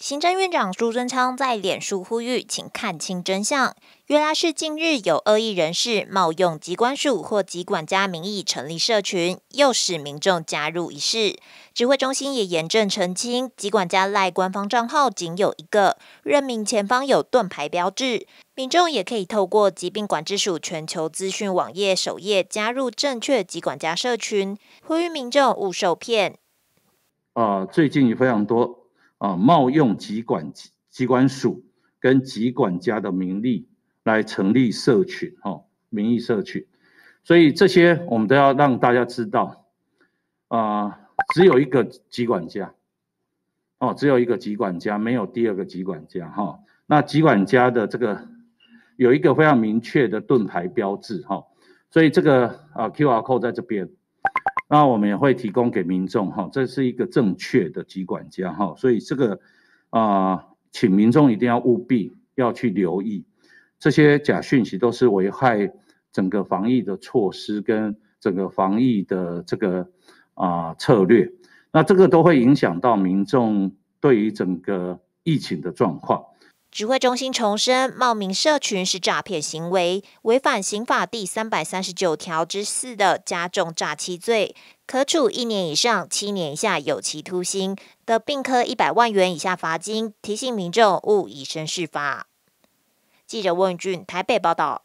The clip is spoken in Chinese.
行政院长朱贞昌在脸书呼吁，请看清真相。原来是近日有恶意人士冒用机关署或机管家名义成立社群，诱使民众加入一事。指挥中心也严正澄清，机管家赖官方账号仅有一个，任命前方有盾牌标志。民众也可以透过疾病管制署全球资讯网页首页加入正确机管家社群，呼吁民众勿受骗。啊，最近也非常多。啊，冒用籍管籍管署跟籍管家的名利来成立社群，哈，名义社群，所以这些我们都要让大家知道，啊，只有一个籍管家，哦，只有一个籍管家，没有第二个籍管家，哈，那籍管家的这个有一个非常明确的盾牌标志，哈，所以这个啊，QR code 在这边。那我们也会提供给民众哈，这是一个正确的机管家哈，所以这个啊，请民众一定要务必要去留意，这些假讯息都是危害整个防疫的措施跟整个防疫的这个啊策略，那这个都会影响到民众对于整个疫情的状况。指挥中心重申，冒名社群是诈骗行为，违反刑法第三百三十九条之四的加重诈欺罪，可处一年以上七年以下有期徒刑，的，并科一百万元以下罚金。提醒民众勿以身试法。记者温俊台北报道。